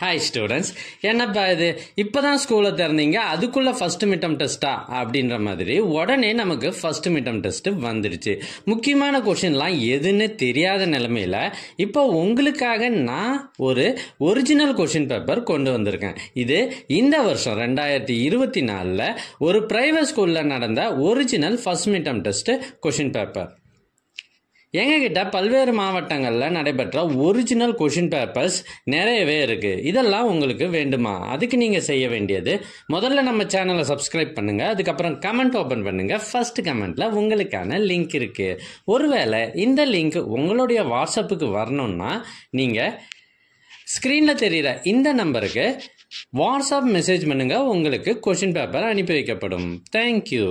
hi students என்னப்பா இது இப்போ தான் ஸ்கூலை திறந்தீங்க அதுக்குள்ளே ஃபஸ்ட்டு மிட்டம் டெஸ்ட்டா அப்படின்ற மாதிரி உடனே நமக்கு ஃபஸ்ட்டு மிட்டம் டெஸ்ட்டு வந்துடுச்சு முக்கியமான கொஷின்லாம் எதுன்னு தெரியாத நிலமையில் இப்போ உங்களுக்காக நான் ஒரு ஒரிஜினல் கொஷின் பேப்பர் கொண்டு வந்திருக்கேன் இது இந்த வருஷம் ரெண்டாயிரத்தி இருபத்தி நாலில் ஒரு ப்ரைவேட் ஸ்கூலில் நடந்த original first midterm test question paper எங்ககிட்ட பல்வேறு மாவட்டங்களில் நடைபெற்ற ஒரிஜினல் கொஷின் பேப்பர்ஸ் நிறையவே இருக்குது இதெல்லாம் உங்களுக்கு வேண்டுமா அதுக்கு நீங்கள் செய்ய வேண்டியது முதல்ல நம்ம சேனலை சப்ஸ்கிரைப் பண்ணுங்கள் அதுக்கப்புறம் கமெண்ட் ஓப்பன் பண்ணுங்கள் ஃபஸ்ட் கமெண்ட்டில் உங்களுக்கான லிங்க் இருக்குது ஒருவேளை இந்த லிங்க் உங்களுடைய வாட்ஸ்அப்புக்கு வரணும்னா நீங்கள் ஸ்க்ரீனில் தெரிகிற இந்த நம்பருக்கு வாட்ஸ்அப் மெசேஜ் பண்ணுங்கள் உங்களுக்கு கொஷின் பேப்பர் அனுப்பி வைக்கப்படும் தேங்க்யூ